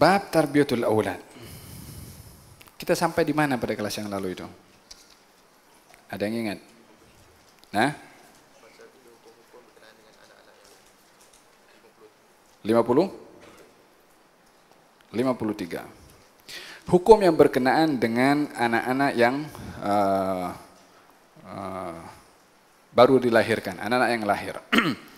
Bab tarbiyatul aulad. Kita sampai di mana pada kelas yang lalu itu? Ada yang ingat? Nah? 50? 53. Hukum yang berkenaan dengan anak-anak yang uh, uh, baru dilahirkan, anak-anak yang lahir.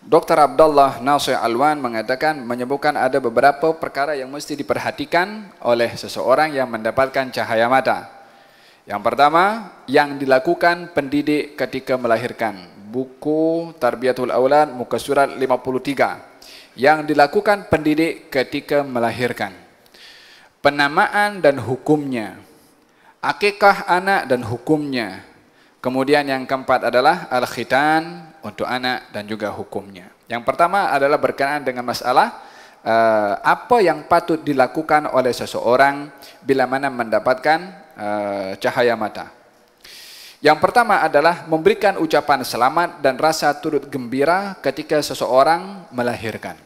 Dr. Abdullah Nasir Alwan mengatakan menyebutkan ada beberapa perkara yang mesti diperhatikan oleh seseorang yang mendapatkan cahaya mata. Yang pertama, yang dilakukan pendidik ketika melahirkan. Buku Tarbiyatul Aulad muka surat 53. Yang dilakukan pendidik ketika melahirkan. Penamaan dan hukumnya. Akikah anak dan hukumnya Kemudian yang keempat adalah al-khitan untuk anak dan juga hukumnya. Yang pertama adalah berkenaan dengan masalah uh, apa yang patut dilakukan oleh seseorang bila mana mendapatkan uh, cahaya mata. Yang pertama adalah memberikan ucapan selamat dan rasa turut gembira ketika seseorang melahirkan.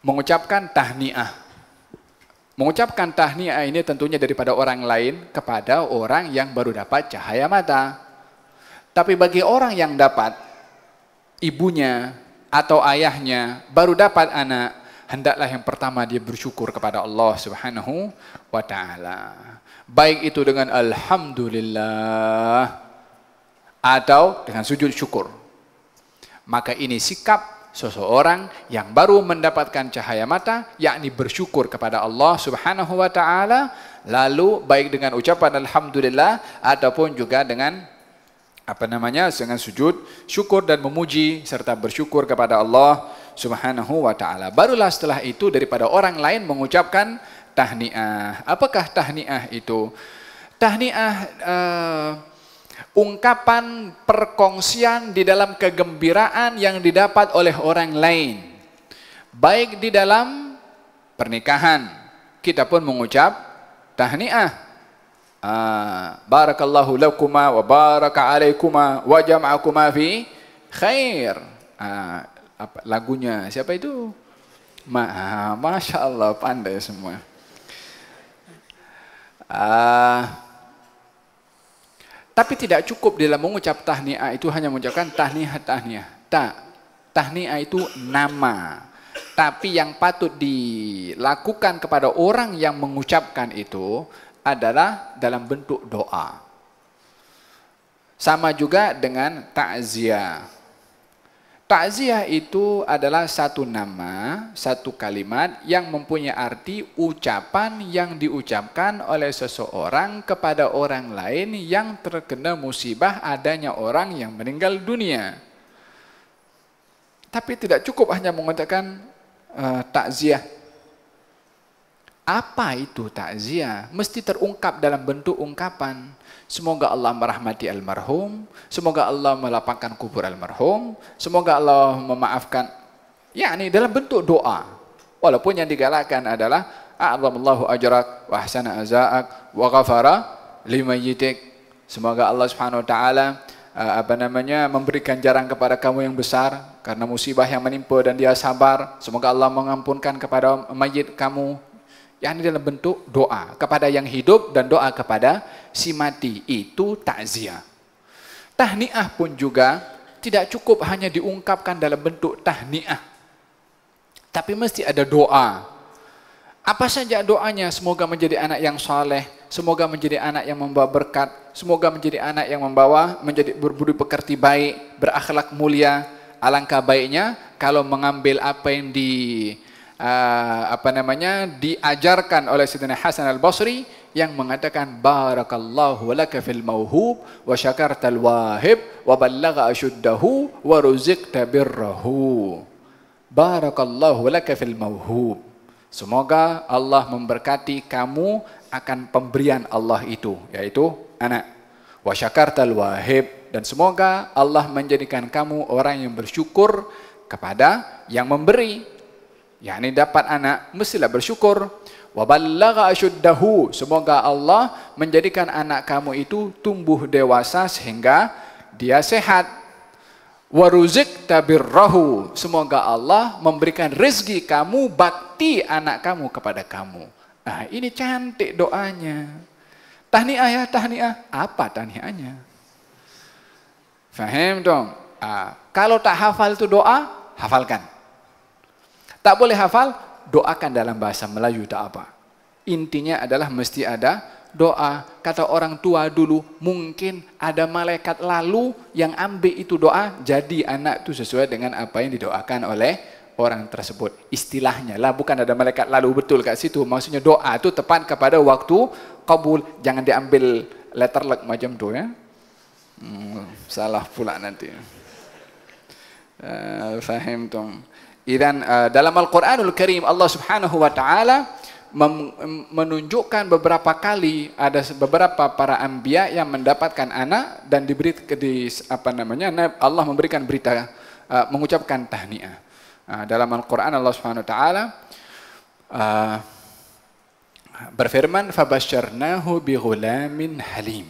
Mengucapkan tahniah Mengucapkan tahniah ini tentunya daripada orang lain kepada orang yang baru dapat cahaya mata. Tapi bagi orang yang dapat ibunya atau ayahnya baru dapat anak, hendaklah yang pertama dia bersyukur kepada Allah Subhanahu wa taala. Baik itu dengan alhamdulillah atau dengan sujud syukur. Maka ini sikap seseorang yang baru mendapatkan cahaya mata yakni bersyukur kepada Allah Subhanahu wa taala lalu baik dengan ucapan alhamdulillah ataupun juga dengan apa namanya dengan sujud syukur dan memuji serta bersyukur kepada Allah Subhanahu wa taala barulah setelah itu daripada orang lain mengucapkan tahniah apakah tahniah itu tahniah uh, ungkapan perkongsian di dalam kegembiraan yang didapat oleh orang lain. Baik di dalam pernikahan, kita pun mengucap tahniah. Ah, barakallahu lakuma wa baraka alaikuma wa jama'akuma fi khair. Ah, apa, lagunya siapa itu? Ma, ah, Masya Allah pandai semua. Tapi tidak cukup dalam mengucap tahniah itu hanya mengucapkan tahniah tahniah. Tak. Tahniah itu nama. Tapi yang patut dilakukan kepada orang yang mengucapkan itu adalah dalam bentuk doa. Sama juga dengan takziah. Takziah itu adalah satu nama, satu kalimat yang mempunyai arti ucapan yang diucapkan oleh seseorang kepada orang lain yang terkena musibah adanya orang yang meninggal dunia. Tapi tidak cukup hanya mengatakan uh, takziah. Apa itu takziah? Mesti terungkap dalam bentuk ungkapan Semoga Allah merahmati almarhum, semoga Allah melapangkan kubur almarhum, semoga Allah memaafkan ya ini dalam bentuk doa. Walaupun yang digalakkan adalah a'zamallahu ajrak wa ahsana azaak wa ghafara limayyitik. Semoga Allah Subhanahu wa taala eh, apa namanya memberikan jarang kepada kamu yang besar karena musibah yang menimpa dan dia sabar. Semoga Allah mengampunkan kepada mayit kamu ini dalam bentuk doa kepada yang hidup dan doa kepada si mati itu takziah. Tahniah pun juga tidak cukup hanya diungkapkan dalam bentuk tahniah. Tapi mesti ada doa. Apa saja doanya, semoga menjadi anak yang saleh, semoga menjadi anak yang membawa berkat, semoga menjadi anak yang membawa menjadi berbudi pekerti baik, berakhlak mulia. Alangkah baiknya kalau mengambil apa yang di uh, apa namanya diajarkan oleh Sayyidina Hasan Al-Basri yang mengatakan barakallahu laka fil mauhub wa syakartal wahib wa ballagha ashuddahu wa ruziqta birrahu. Barakallahu laka fil mauhub. Semoga Allah memberkati kamu akan pemberian Allah itu, yaitu anak. Wa syakartal wahib. Dan semoga Allah menjadikan kamu orang yang bersyukur kepada yang memberi. yakni dapat anak, mestilah bersyukur. Waballagha ashuddahu. Semoga Allah menjadikan anak kamu itu tumbuh dewasa sehingga dia sehat. Waruzik tabirrahu. Semoga Allah memberikan rezeki kamu, bakti anak kamu kepada kamu. Nah, ini cantik doanya. Tahniah ya, tahniah. Apa tahniahnya? Fahim dong? Ah, kalau tak hafal itu doa, hafalkan. Tak boleh hafal, doakan dalam bahasa Melayu tak apa. Intinya adalah mesti ada doa. Kata orang tua dulu, mungkin ada malaikat lalu yang ambil itu doa, jadi anak itu sesuai dengan apa yang didoakan oleh orang tersebut. Istilahnya lah, bukan ada malaikat lalu betul kat situ. Maksudnya doa itu tepat kepada waktu kabul. Jangan diambil letter luck macam tu ya. Hmm, salah pula nanti. Uh, eh, fahim Idan uh, dalam Al-Qur'anul Karim Allah Subhanahu wa taala menunjukkan beberapa kali ada beberapa para anbiya yang mendapatkan anak dan diberi di apa namanya Allah memberikan berita uh, mengucapkan tahniah. Uh, dalam Al-Qur'an Allah Subhanahu wa taala uh, berfirman fabasyarnahu bighulamin halim.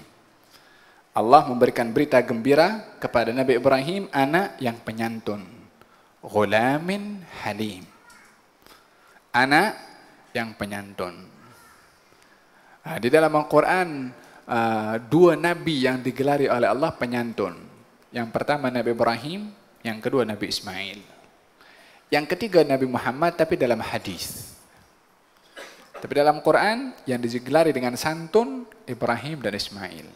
Allah memberikan berita gembira kepada Nabi Ibrahim anak yang penyantun. Ghulamin Halim. Anak yang penyantun. Ha, di dalam Al-Quran, ha, dua Nabi yang digelari oleh Allah penyantun. Yang pertama Nabi Ibrahim, yang kedua Nabi Ismail. Yang ketiga Nabi Muhammad, tapi dalam hadis. Tapi dalam Quran, yang digelari dengan santun, Ibrahim dan Ismail.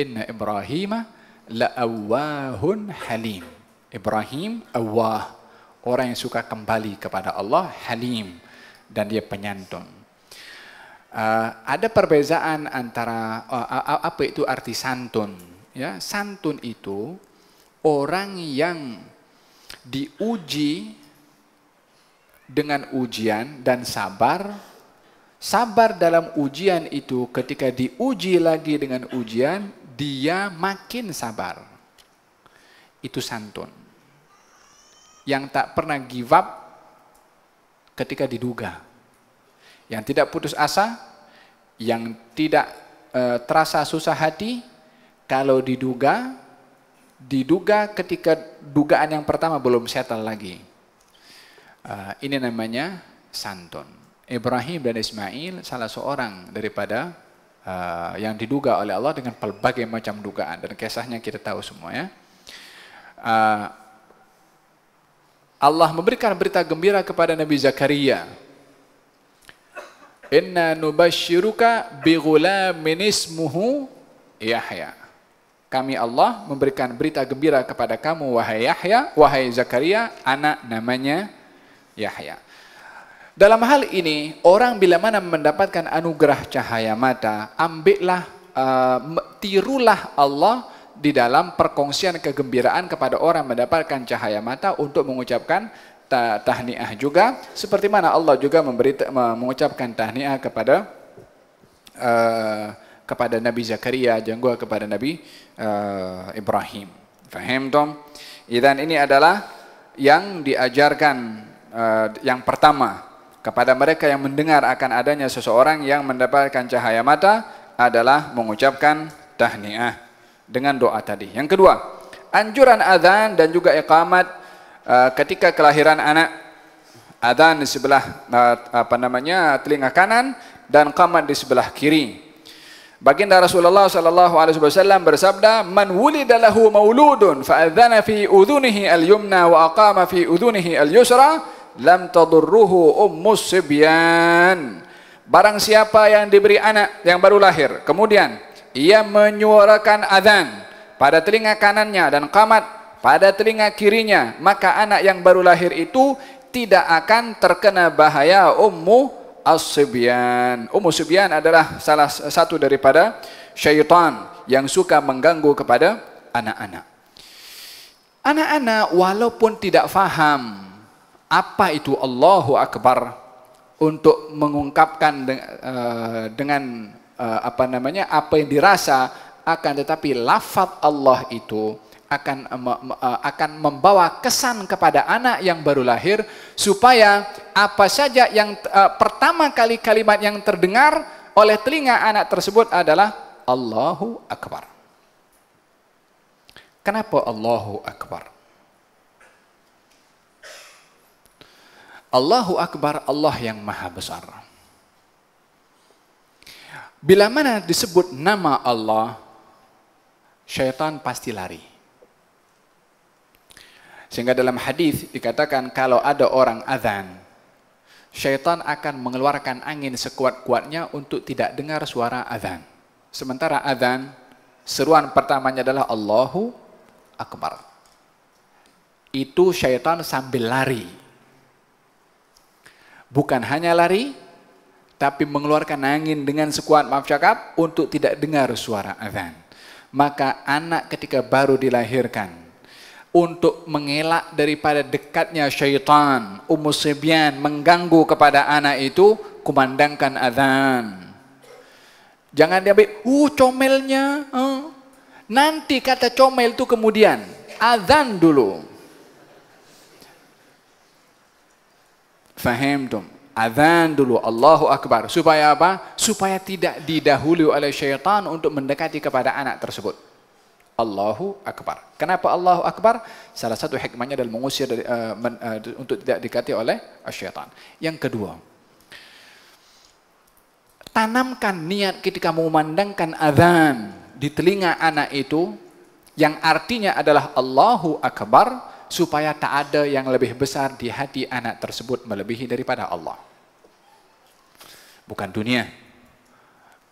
Inna Ibrahima la'awahun halim. Ibrahim, awah. orang yang suka kembali kepada Allah halim dan dia penyantun. Uh, ada perbezaan antara uh, apa itu arti santun. Ya, santun itu orang yang diuji dengan ujian dan sabar. Sabar dalam ujian itu ketika diuji lagi dengan ujian, dia makin sabar. Itu santun yang tak pernah give up ketika diduga, yang tidak putus asa, yang tidak e, terasa susah hati kalau diduga, diduga ketika dugaan yang pertama belum settle lagi. E, ini namanya santun. Ibrahim dan Ismail salah seorang daripada uh, yang diduga oleh Allah dengan pelbagai macam dugaan dan kisahnya kita tahu semua ya. Uh, Allah memberikan berita gembira kepada Nabi Zakaria. Inna nubashiruka bighulamin ismuhu Yahya. Kami Allah memberikan berita gembira kepada kamu wahai Yahya, wahai Zakaria, anak namanya Yahya. Dalam hal ini, orang bila mana mendapatkan anugerah cahaya mata, ambillah, uh, tirulah Allah di dalam perkongsian kegembiraan kepada orang mendapatkan cahaya mata untuk mengucapkan tahniah juga seperti mana Allah juga memberi mengucapkan tahniah kepada uh, kepada Nabi Zakaria dan juga kepada Nabi uh, Ibrahim. Faham tom? Dan ini adalah yang diajarkan uh, yang pertama kepada mereka yang mendengar akan adanya seseorang yang mendapatkan cahaya mata adalah mengucapkan tahniah. dengan doa tadi. Yang kedua, anjuran adzan dan juga iqamat uh, ketika kelahiran anak. adzan di sebelah uh, apa namanya? telinga kanan dan qamat di sebelah kiri. Baginda Rasulullah sallallahu alaihi wasallam bersabda, "Man wulida lahu mauludun fa adzana fi udhunihi al-yumna wa aqama fi udhunihi al-yusra, lam tadurruhu ummus sibyan." Barang siapa yang diberi anak yang baru lahir, kemudian ia menyuarakan azan pada telinga kanannya dan khamat pada telinga kirinya, maka anak yang baru lahir itu tidak akan terkena bahaya ummu as Ummu sibyan adalah salah satu daripada syaitan yang suka mengganggu kepada anak-anak. Anak-anak walaupun tidak faham apa itu Allahu Akbar untuk mengungkapkan eh, dengan uh, apa namanya apa yang dirasa akan tetapi lafadz Allah itu akan eh, eh, akan membawa kesan kepada anak yang baru lahir supaya apa saja yang uh, pertama kali kalimat yang terdengar oleh telinga anak tersebut adalah Allahu akbar. Kenapa Allahu akbar? Allahu akbar Allah yang maha besar. Bila mana disebut nama Allah, syaitan pasti lari. Sehingga dalam hadis dikatakan kalau ada orang azan, syaitan akan mengeluarkan angin sekuat-kuatnya untuk tidak dengar suara azan. Sementara azan seruan pertamanya adalah Allahu Akbar. Itu syaitan sambil lari. Bukan hanya lari, tapi mengeluarkan angin dengan sekuat maaf cakap untuk tidak dengar suara azan. Maka anak ketika baru dilahirkan untuk mengelak daripada dekatnya syaitan, Ummu sebian mengganggu kepada anak itu, kumandangkan azan. Jangan diambil, uh comelnya. Uh. Nanti kata comel itu kemudian, azan dulu. Faham dong? Adzan dulu, Allahu Akbar. Supaya apa? Supaya tidak didahului oleh syaitan untuk mendekati kepada anak tersebut. Allahu Akbar. Kenapa Allahu Akbar? Salah satu hikmahnya adalah mengusir dari, uh, men, uh, untuk tidak dikati oleh syaitan. Yang kedua, tanamkan niat ketika memandangkan adzan di telinga anak itu yang artinya adalah Allahu Akbar supaya tak ada yang lebih besar di hati anak tersebut melebihi daripada Allah. Bukan dunia,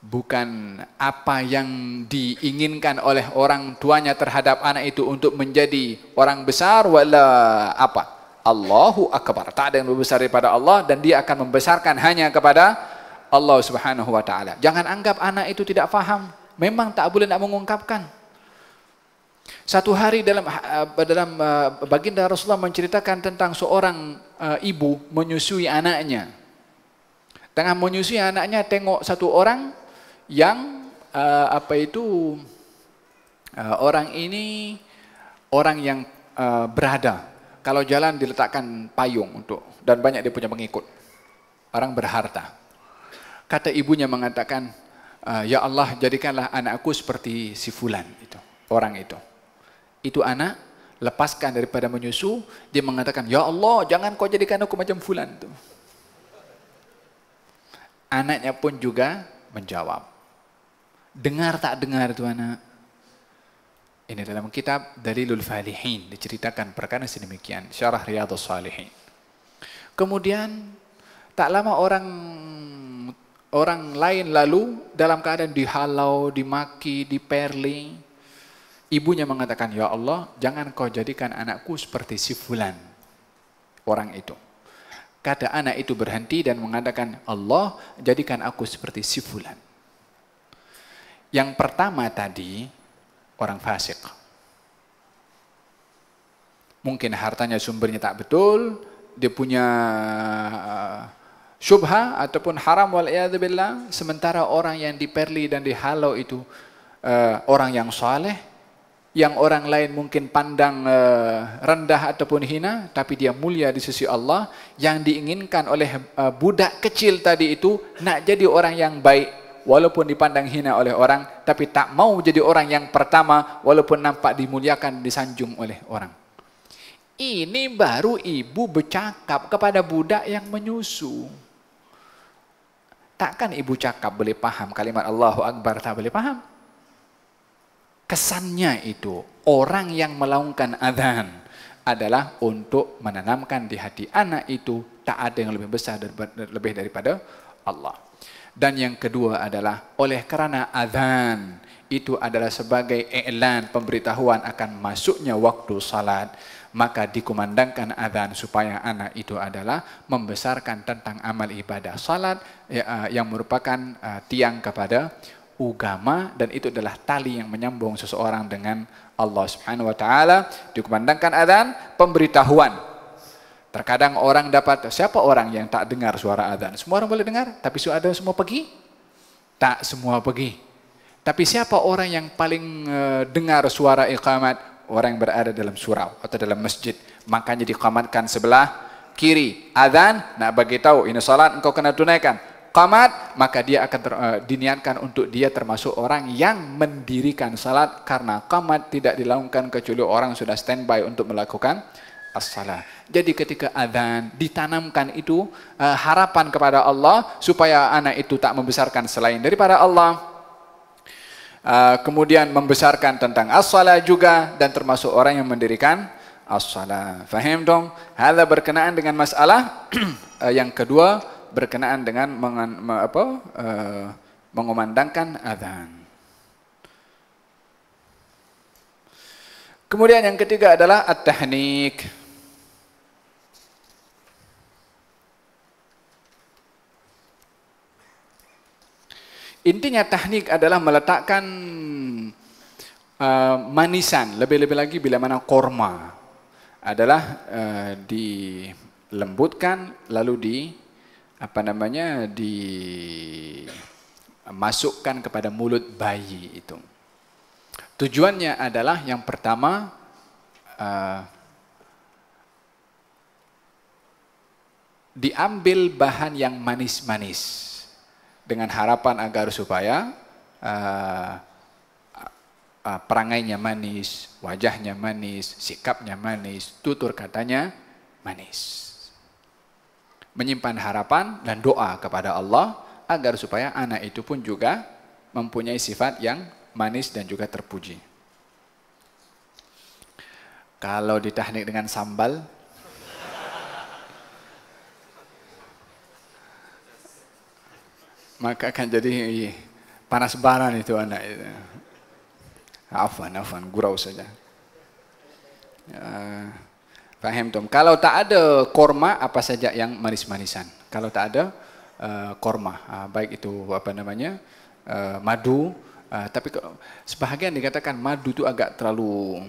bukan apa yang diinginkan oleh orang tuanya terhadap anak itu untuk menjadi orang besar wala apa Allahu akbar tak ada yang lebih besar daripada Allah dan dia akan membesarkan hanya kepada Allah Subhanahu wa taala jangan anggap anak itu tidak faham memang tak boleh nak mengungkapkan satu hari dalam dalam baginda Rasulullah menceritakan tentang seorang ibu menyusui anaknya. Tengah menyusui anaknya tengok satu orang yang apa itu orang ini orang yang berada. Kalau jalan diletakkan payung untuk dan banyak dia punya pengikut. Orang berharta. Kata ibunya mengatakan, "Ya Allah, jadikanlah anakku seperti si fulan itu, orang itu." itu anak, lepaskan daripada menyusu, dia mengatakan, Ya Allah, jangan kau jadikan aku macam fulan tuh. Anaknya pun juga menjawab. Dengar tak dengar tuh anak? Ini dalam kitab Dalilul Falihin diceritakan perkara sedemikian, Syarah Riyadhus Salihin. Kemudian tak lama orang orang lain lalu dalam keadaan dihalau, dimaki, diperling, Ibunya mengatakan, Ya Allah, jangan kau jadikan anakku seperti si fulan. Orang itu. Kata anak itu berhenti dan mengatakan, Allah, jadikan aku seperti si fulan. Yang pertama tadi, orang fasik. Mungkin hartanya sumbernya tak betul, dia punya syubha ataupun haram wal Sementara orang yang diperli dan dihalau itu uh, orang yang soleh, yang orang lain mungkin pandang eh, rendah ataupun hina, tapi dia mulia di sisi Allah. Yang diinginkan oleh eh, budak kecil tadi itu nak jadi orang yang baik, walaupun dipandang hina oleh orang, tapi tak mau jadi orang yang pertama, walaupun nampak dimuliakan, disanjung oleh orang. Ini baru ibu bercakap kepada budak yang menyusu. Takkan ibu cakap boleh paham kalimat Allahu Akbar tak boleh paham? kesannya itu orang yang melaungkan adhan adalah untuk menanamkan di hati anak itu tak ada yang lebih besar daripada, lebih daripada Allah. Dan yang kedua adalah oleh karena adhan itu adalah sebagai iklan pemberitahuan akan masuknya waktu salat maka dikumandangkan adhan supaya anak itu adalah membesarkan tentang amal ibadah salat ya, eh, yang merupakan eh, tiang kepada ugama dan itu adalah tali yang menyambung seseorang dengan Allah Subhanahu wa taala. Dikumandangkan azan, pemberitahuan. Terkadang orang dapat siapa orang yang tak dengar suara azan? Semua orang boleh dengar, tapi suara ada semua pergi? Tak semua pergi. Tapi siapa orang yang paling eh, dengar suara iqamat? Orang yang berada dalam surau atau dalam masjid. Makanya dikamatkan sebelah kiri. Azan nak bagi tahu ini salat engkau kena tunaikan qamat, maka dia akan ter, uh, diniatkan untuk dia termasuk orang yang mendirikan salat karena qamat tidak dilakukan kecuali orang sudah standby untuk melakukan as-salah. Jadi ketika adzan ditanamkan itu uh, harapan kepada Allah supaya anak itu tak membesarkan selain daripada Allah. Uh, kemudian membesarkan tentang as-salah juga dan termasuk orang yang mendirikan as-salah. Faham dong? Hal berkenaan dengan masalah uh, yang kedua berkenaan dengan mengan, me, apa, eh, mengumandangkan Kemudian yang ketiga adalah at-tahnik. Intinya teknik adalah meletakkan uh, manisan, lebih-lebih lagi bila mana korma adalah uh, dilembutkan lalu di apa namanya dimasukkan kepada mulut bayi itu. Tujuannya adalah yang pertama uh, diambil bahan yang manis-manis dengan harapan agar supaya uh, perangainya manis, wajahnya manis, sikapnya manis, tutur katanya manis menyimpan harapan dan doa kepada Allah agar supaya anak itu pun juga mempunyai sifat yang manis dan juga terpuji. Kalau ditahnik dengan sambal, maka akan jadi panas baran itu anak itu. Afan, afan, gurau saja. Uh, Faham tom. Kalau tak ada korma, apa saja yang manis-manisan? Kalau tak ada uh, korma, uh, baik itu apa namanya uh, madu. Uh, tapi ke, sebahagian dikatakan madu tu agak terlalu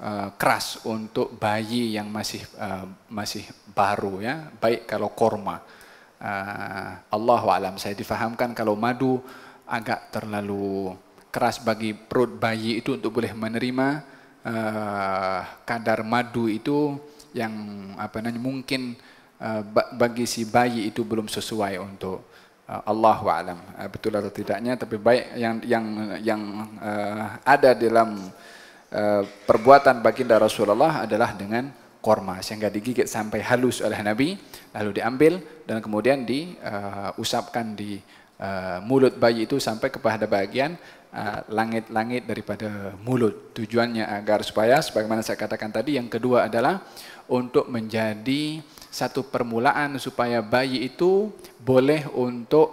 uh, keras untuk bayi yang masih uh, masih baru ya. Baik kalau korma. Uh, Allah Waalaikum saya difahamkan kalau madu agak terlalu keras bagi perut bayi itu untuk boleh menerima Eh, kadar madu itu yang apa namanya mungkin eh, bagi si bayi itu belum sesuai untuk eh, Allah alam betul atau tidaknya tapi baik yang yang yang ada dalam eh, perbuatan baginda Rasulullah adalah dengan korma sehingga digigit sampai halus oleh Nabi lalu diambil dan kemudian diusapkan di Eh, mulut bayi itu sampai kepada bagian eh, langit-langit uh, daripada mulut. Tujuannya agar supaya sebagaimana saya katakan tadi yang kedua adalah untuk menjadi satu permulaan supaya bayi itu boleh untuk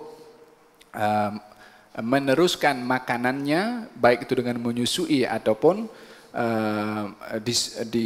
uh, meneruskan makanannya baik itu dengan menyusui ataupun uh, di, di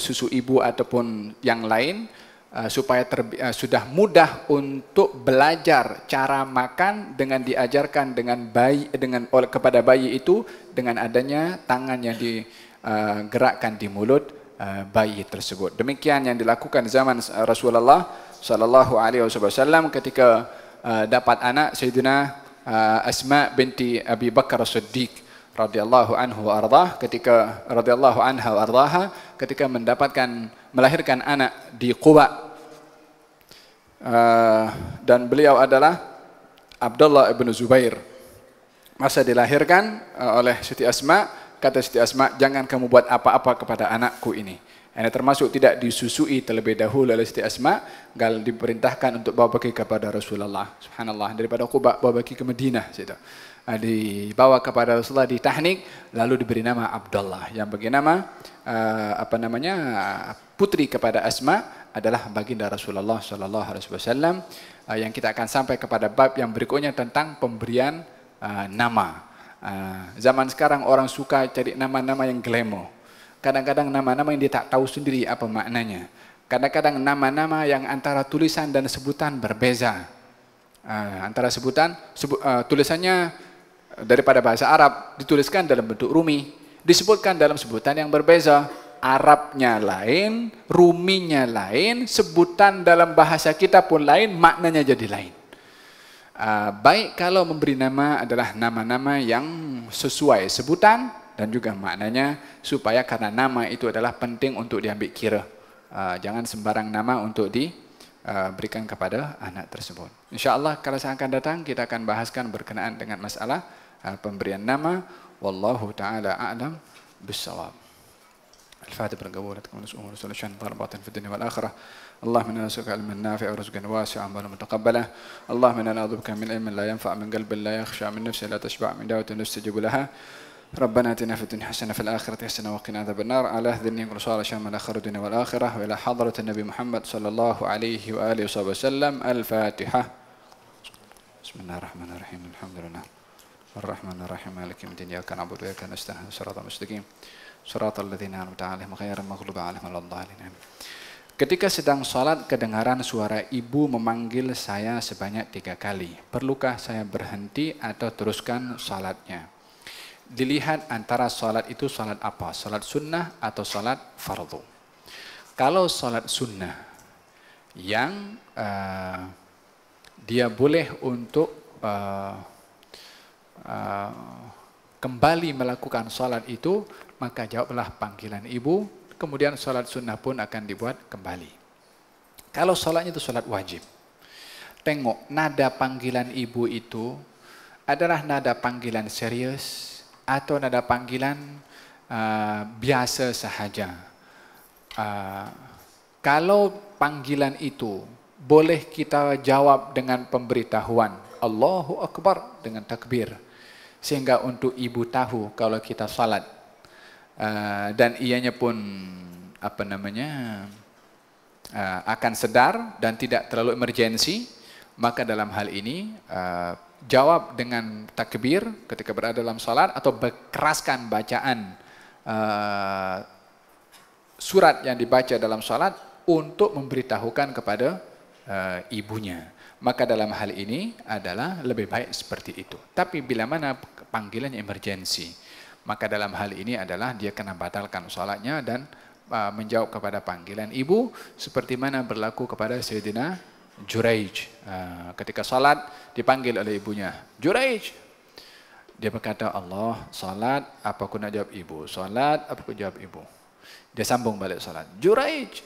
susu ibu ataupun yang lain Eh, supaya uh, sudah mudah untuk belajar cara makan dengan diajarkan dengan bayi dengan oleh kepada bayi itu dengan adanya tangan yang digerakkan eh, di mulut uh, bayi tersebut. Demikian yang dilakukan zaman Rasulullah sallallahu alaihi wasallam ketika uh, dapat anak Sayyidina uh, Asma binti Abi Bakar Siddiq radhiyallahu anhu ardah ketika radhiyallahu anha ardaha ketika mendapatkan melahirkan anak di Quba eh, dan beliau adalah Abdullah ibnu Zubair. Masa dilahirkan eh, oleh Siti Asma, kata Siti Asma, jangan kamu buat apa-apa kepada anakku ini. Ini termasuk tidak disusui terlebih dahulu oleh Siti Asma, gal diperintahkan untuk bawa pergi kepada Rasulullah. Subhanallah, daripada Quba bawa pergi ke Madinah situ. Eh, dibawa kepada Rasulullah di tahnik lalu diberi nama Abdullah yang bagi nama apa namanya putri kepada Asma adalah baginda Rasulullah Shallallahu Alaihi Wasallam uh, yang kita akan sampai kepada bab yang berikutnya tentang pemberian uh, nama. Uh, zaman sekarang orang suka cari nama-nama yang glemo. Kadang-kadang nama-nama yang dia tak tahu sendiri apa maknanya. Kadang-kadang nama-nama yang antara tulisan dan sebutan berbeza. Uh, antara sebutan uh, tulisannya daripada bahasa Arab dituliskan dalam bentuk rumi, disebutkan dalam sebutan yang berbeza Arabnya lain, Ruminya lain, sebutan dalam bahasa kita pun lain, maknanya jadi lain. Uh, baik kalau memberi nama adalah nama-nama yang sesuai sebutan dan juga maknanya supaya karena nama itu adalah penting untuk diambil kira. Uh, jangan sembarang nama untuk diberikan ah, uh, kepada anak tersebut. InsyaAllah kalau saya akan datang kita akan bahaskan berkenaan dengan masalah uh, pemberian nama. Wallahu ta'ala a'lam bisawab. الفاتح قبول تكون أمور سلشان ظهر في الدنيا والآخرة اللهم إنا نسألك علما نافع ورزقا واسعا عملا متقبلا اللهم إنا نعوذ بك من علم لا ينفع من قلب لا يخشى من نفس لا تشبع من دعوة نستجيب لها ربنا اتنا في الدنيا حسنه في الاخره حسنه وقنا عذاب النار على اهدني كل صالح شامل اخر الدنيا والاخره والى حضره النبي محمد صلى الله عليه واله وصحبه وسلم الفاتحه بسم الله الرحمن الرحيم الحمد لله الرحمن الرحيم مالك يوم الدين اياك نعبد واياك نستعين صراط مستقيم Suratul ladzina an'amta 'alaihim ghairil maghdubi 'alaihim waladdallin. Ketika sedang sholat, kedengaran suara ibu memanggil saya sebanyak tiga kali. Perlukah saya berhenti atau teruskan sholatnya? Dilihat antara sholat itu sholat apa? Sholat sunnah atau sholat fardu? Kalau sholat sunnah yang uh, dia boleh untuk uh, uh, kembali melakukan sholat itu maka jawablah panggilan ibu, kemudian sholat sunnah pun akan dibuat kembali. Kalau sholatnya itu sholat wajib. Tengok, nada panggilan ibu itu adalah nada panggilan serius atau nada panggilan uh, biasa sahaja. Uh, kalau panggilan itu boleh kita jawab dengan pemberitahuan Allahu Akbar dengan takbir. Sehingga untuk ibu tahu kalau kita salat uh, dan ianya pun apa namanya uh, akan sedar dan tidak terlalu emergensi, maka dalam hal ini uh, jawab dengan takbir ketika berada dalam salat atau berkeraskan bacaan uh, surat yang dibaca dalam salat untuk memberitahukan kepada uh, ibunya. Maka dalam hal ini adalah lebih baik seperti itu. Tapi bila mana panggilan emergensi, maka dalam hal ini adalah dia kena batalkan salatnya dan uh, menjawab kepada panggilan ibu seperti mana berlaku kepada Sayyidina Juraij uh, ketika salat dipanggil oleh ibunya Juraij dia berkata Allah salat apa aku nak jawab ibu salat apa aku jawab ibu dia sambung balik salat Juraij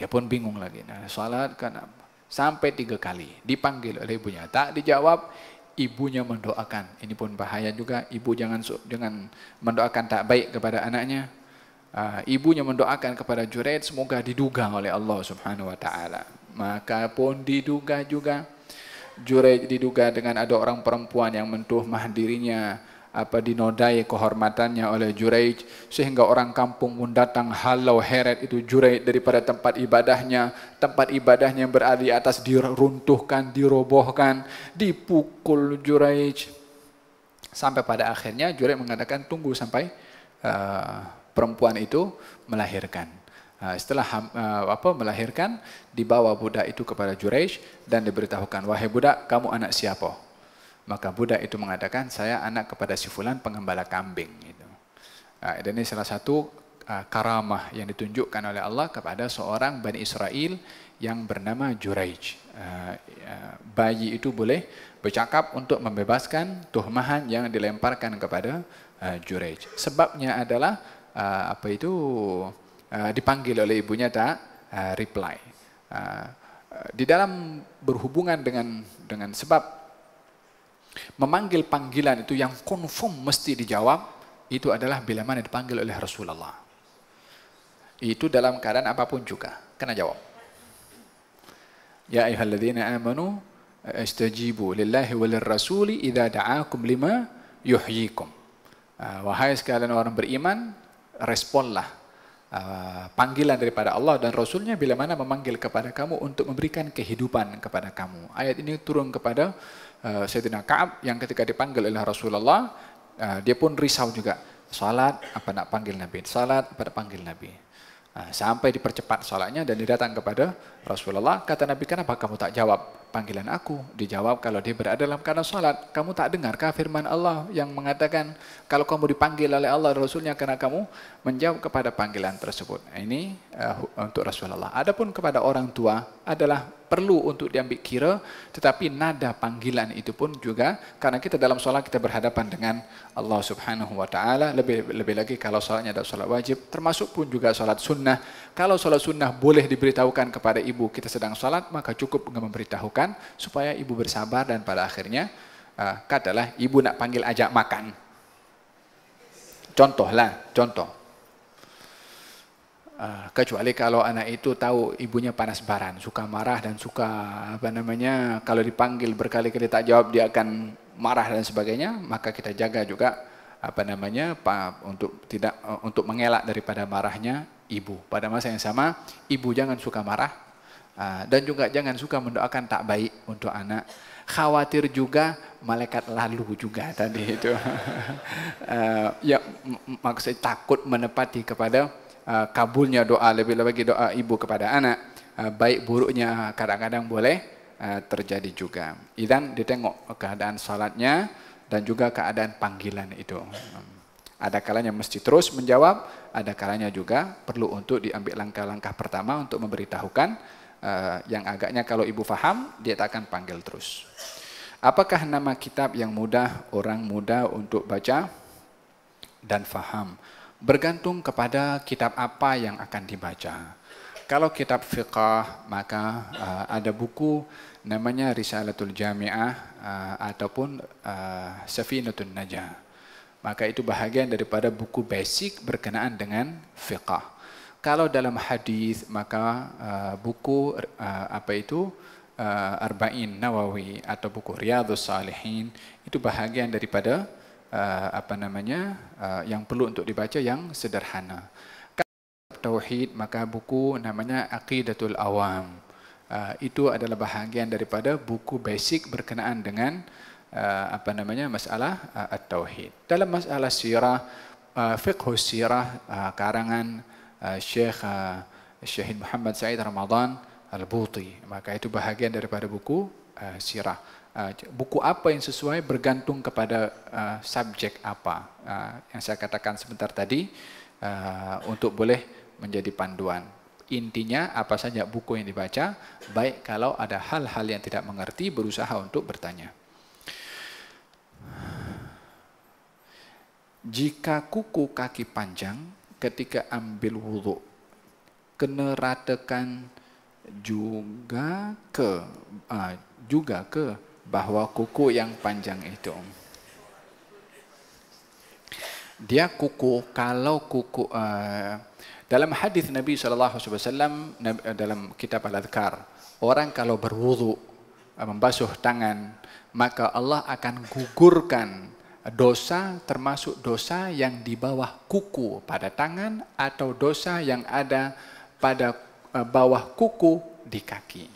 dia pun bingung lagi nah, salat kan apa? sampai tiga kali dipanggil oleh ibunya tak dijawab ibunya mendoakan. Ini pun bahaya juga. Ibu jangan dengan mendoakan tak baik kepada anaknya. Uh, ibunya mendoakan kepada Jureid semoga diduga oleh Allah Subhanahu wa taala. Maka pun diduga juga Jureid diduga dengan ada orang perempuan yang mentuh dirinya apa dinodai kehormatannya oleh Juraij sehingga orang kampung pun datang halau heret itu Juraij daripada tempat ibadahnya tempat ibadahnya yang berada di atas diruntuhkan dirobohkan dipukul Juraij sampai pada akhirnya Juraij mengatakan tunggu sampai uh, perempuan itu melahirkan eh, setelah eh, apa melahirkan dibawa budak itu kepada Juraij dan diberitahukan wahai budak kamu anak siapa maka budak itu mengatakan saya anak kepada si fulan pengembala kambing gitu. Nah, dan ini salah satu uh, karamah yang ditunjukkan oleh Allah kepada seorang Bani Israel yang bernama Juraij. Uh, uh, bayi itu boleh bercakap untuk membebaskan tuhmahan yang dilemparkan kepada uh, Juraij. Sebabnya adalah uh, apa itu uh, dipanggil oleh ibunya tak uh, reply. Uh, di dalam berhubungan dengan dengan sebab memanggil panggilan itu yang konform mesti dijawab, itu adalah bila mana dipanggil oleh Rasulullah. Itu dalam keadaan apapun juga, kena jawab. Ya ayuhalladzina amanu istajibu lillahi walil rasuli idza da'akum lima yuhyikum. Ah, wahai sekalian orang beriman, responlah ah, panggilan daripada Allah dan Rasulnya bila mana memanggil kepada kamu untuk memberikan kehidupan kepada kamu. Ayat ini turun kepada saya eh, Sayyidina Ka'ab yang ketika dipanggil oleh Rasulullah, uh, dia pun risau juga. Salat, apa nak panggil Nabi? Salat, apa nak panggil Nabi? Nah, sampai dipercepat salatnya dan didatang kepada Rasulullah, kata Nabi, kenapa kamu tak jawab? panggilan aku? Dijawab kalau dia berada dalam keadaan sholat kamu tak dengarkah firman Allah yang mengatakan kalau kamu dipanggil oleh Allah Rasulnya karena kamu menjawab kepada panggilan tersebut. Nah, ini uh, untuk Rasulullah. Adapun kepada orang tua adalah perlu untuk diambil kira, tetapi nada panggilan itu pun juga karena kita dalam sholat kita berhadapan dengan Allah Subhanahu Wa Taala. Lebih lebih lagi kalau sholatnya ada sholat wajib, termasuk pun juga sholat sunnah. Kalau sholat sunnah boleh diberitahukan kepada ibu kita sedang sholat maka cukup memberitahukan makan supaya ibu bersabar dan pada akhirnya uh, eh, katalah ibu nak panggil ajak makan. Contoh lah, eh, contoh. Uh, kecuali kalau anak itu tahu ibunya panas baran, suka marah dan suka apa namanya, kalau dipanggil berkali-kali tak jawab dia akan marah dan sebagainya, maka kita jaga juga apa namanya pa, untuk tidak eh, untuk mengelak daripada marahnya ibu. Pada masa yang sama, ibu jangan suka marah, Ah, dan juga jangan suka mendoakan tak baik untuk anak. Khawatir juga malaikat lalu juga tadi itu. Ah, ya maksud takut menepati kepada ah, kabulnya doa lebih lagi doa ibu kepada anak. Baik buruknya kadang-kadang boleh terjadi juga. Idan ditengok keadaan salatnya dan juga keadaan panggilan itu. Ada kalanya mesti terus menjawab, ada kalanya juga perlu untuk diambil langkah-langkah pertama untuk memberitahukan Eh, yang agaknya kalau ibu faham dia tak akan panggil terus. Apakah nama kitab yang mudah orang muda untuk baca dan faham? Bergantung kepada kitab apa yang akan dibaca. Kalau kitab fiqah maka uh, ada buku namanya Risalatul Jami'ah uh, ataupun uh, Safinatun Najah. Maka itu bahagian daripada buku basic berkenaan dengan fiqah. kalau dalam hadis maka uh, buku uh, apa itu uh, Arba'in Nawawi atau buku Riyadhus Salihin itu bahagian daripada uh, apa namanya uh, yang perlu untuk dibaca yang sederhana. Kalau tauhid maka buku namanya Aqidatul Awam. Uh, itu adalah bahagian daripada buku basic berkenaan dengan uh, apa namanya masalah uh, at-tauhid. Dalam masalah sirah uh, fiqh sirah uh, karangan Eh, Syekh eh, Syekh Muhammad Said Ramadan Al-Buti. Maka itu bahagian daripada buku eh, sirah. buku apa yang sesuai bergantung kepada subjek apa. yang saya katakan sebentar tadi untuk boleh menjadi panduan. Intinya apa saja buku yang dibaca, baik kalau ada hal-hal yang tidak mengerti berusaha untuk bertanya. Jika kuku kaki panjang ketika ambil wudhu kena ratakan juga ke uh, juga ke bahawa kuku yang panjang itu dia kuku kalau kuku uh, dalam hadis Nabi sallallahu alaihi wasallam eh, dalam kitab al-adhkar orang kalau berwudu uh, membasuh tangan maka Allah akan gugurkan dosa termasuk dosa yang di bawah kuku pada tangan atau dosa yang ada pada eh, bawah kuku di kaki.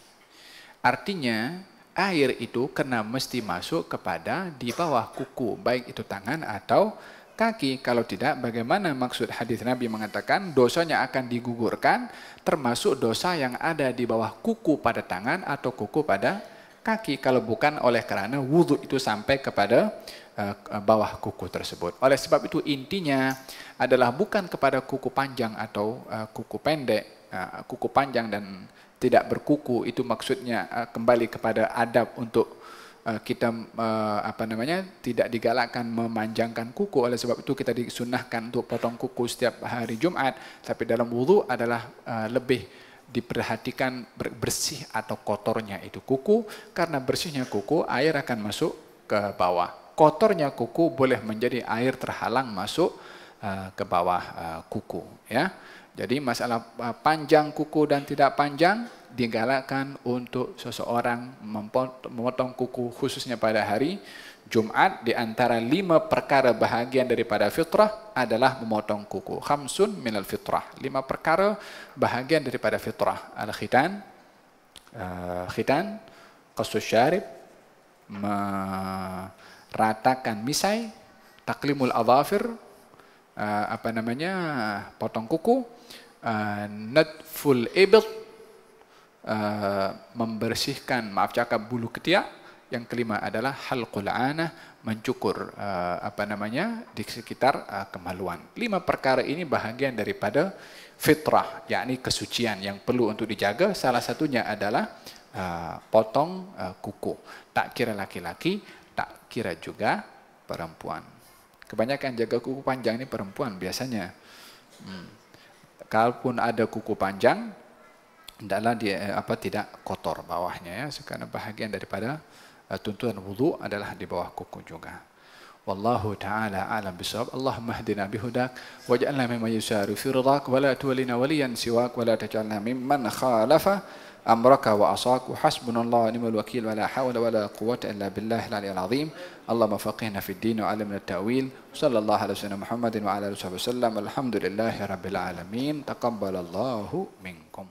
Artinya air itu kena mesti masuk kepada di bawah kuku, baik itu tangan atau kaki. Kalau tidak bagaimana maksud hadis Nabi mengatakan dosanya akan digugurkan termasuk dosa yang ada di bawah kuku pada tangan atau kuku pada kaki kalau bukan oleh karena wudhu itu sampai kepada Eh, bawah kuku tersebut. Oleh sebab itu intinya adalah bukan kepada kuku panjang atau eh, kuku pendek, eh, kuku panjang dan tidak berkuku itu maksudnya kembali kepada adab untuk kita apa namanya tidak digalakkan memanjangkan kuku oleh sebab itu kita disunahkan untuk potong kuku setiap hari Jumat tapi dalam wudhu adalah lebih diperhatikan bersih atau kotornya itu kuku karena bersihnya kuku air akan masuk ke bawah kotornya kuku boleh menjadi air terhalang masuk uh, ke bawah uh, kuku. Ya, jadi masalah uh, panjang kuku dan tidak panjang digalakkan untuk seseorang memotong kuku khususnya pada hari Jumat di antara lima perkara bahagian daripada fitrah adalah memotong kuku. Khamsun minal fitrah. Lima perkara bahagian daripada fitrah. Al-khitan, uh, khitan, qasus syarib, ratakan misai, taklimul adhafir, uh, apa namanya, potong kuku, uh, eh, nadful ibit, uh, eh, membersihkan, maaf cakap, bulu ketiak, yang kelima adalah halqul anah, mencukur uh, apa namanya di sekitar uh, kemaluan. Lima perkara ini bahagian daripada fitrah, yakni kesucian yang perlu untuk dijaga. Salah satunya adalah uh, potong uh, kuku. Tak kira laki-laki kira juga perempuan. Kebanyakan jaga kuku panjang ini perempuan biasanya. Hmm. Kalaupun ada kuku panjang, hendaklah dia eh, apa tidak kotor bawahnya ya, karena bahagian daripada uh, tuntutan wudhu adalah di bawah kuku juga. والله تعالى أعلم بالصواب اللهم اهدنا بهداك واجعلنا ممن يسار في رضاك ولا تولنا وليا سواك ولا تجعلنا ممن خالف أمرك وأصاك وحسبنا الله نعم الوكيل ولا حول ولا قوة إلا بالله العلي العظيم اللهم فقهنا في الدين وعلمنا التأويل صلى الله على سيدنا محمد وعلى آله وصحبه وسلم الحمد لله رب العالمين تقبل الله منكم